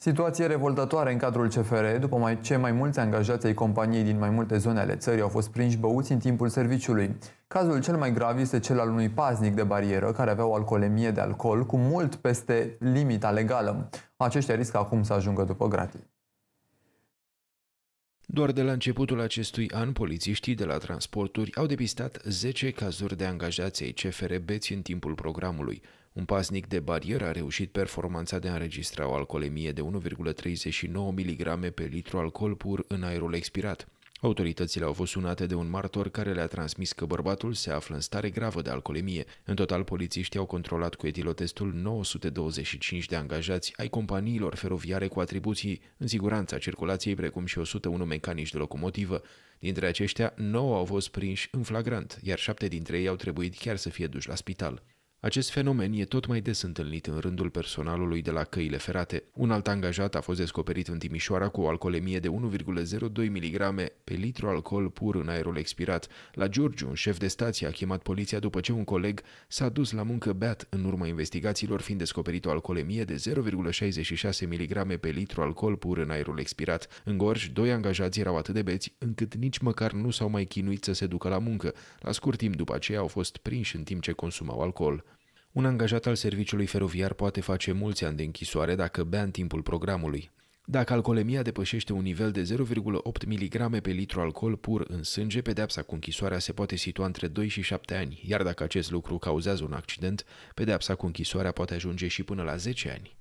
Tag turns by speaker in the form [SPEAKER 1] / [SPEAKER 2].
[SPEAKER 1] Situație revoltătoare în cadrul CFR, după mai, ce mai mulți angajați ai companiei din mai multe zone ale țării au fost prinși băuți în timpul serviciului. Cazul cel mai grav este cel al unui paznic de barieră care avea o alcoolemie de alcool cu mult peste limita legală. Aceștia riscă acum să ajungă după gratis.
[SPEAKER 2] Doar de la începutul acestui an, polițiștii de la transporturi au depistat 10 cazuri de angajați ai CFR Beți în timpul programului. Un pasnic de barieră a reușit performanța de a înregistra o alcoolemie de 1,39 mg pe litru alcool pur în aerul expirat. Autoritățile au fost sunate de un martor care le-a transmis că bărbatul se află în stare gravă de alcoolemie. În total, polițiștii au controlat cu etilotestul 925 de angajați ai companiilor feroviare cu atribuții în siguranța circulației, precum și 101 mecanici de locomotivă. Dintre aceștia, 9 au fost prinși în flagrant, iar 7 dintre ei au trebuit chiar să fie duși la spital. Acest fenomen e tot mai des întâlnit în rândul personalului de la căile ferate. Un alt angajat a fost descoperit în Timișoara cu o alcoolemie de 1,02 mg pe litru alcool pur în aerul expirat. La Giurgiu, un șef de stație a chemat poliția după ce un coleg s-a dus la muncă beat în urma investigațiilor fiind descoperit o alcoolemie de 0,66 mg pe litru alcool pur în aerul expirat. În Gorj, doi angajați erau atât de beți încât nici măcar nu s-au mai chinuit să se ducă la muncă. La scurt timp după aceea au fost prinși în timp ce consumau alcool. Un angajat al serviciului feroviar poate face mulți ani de închisoare dacă bea în timpul programului. Dacă alcoolemia depășește un nivel de 0,8 mg pe litru alcool pur în sânge, pedepsa cu închisoarea se poate situa între 2 și 7 ani, iar dacă acest lucru cauzează un accident, pedepsa cu închisoarea poate ajunge și până la 10 ani.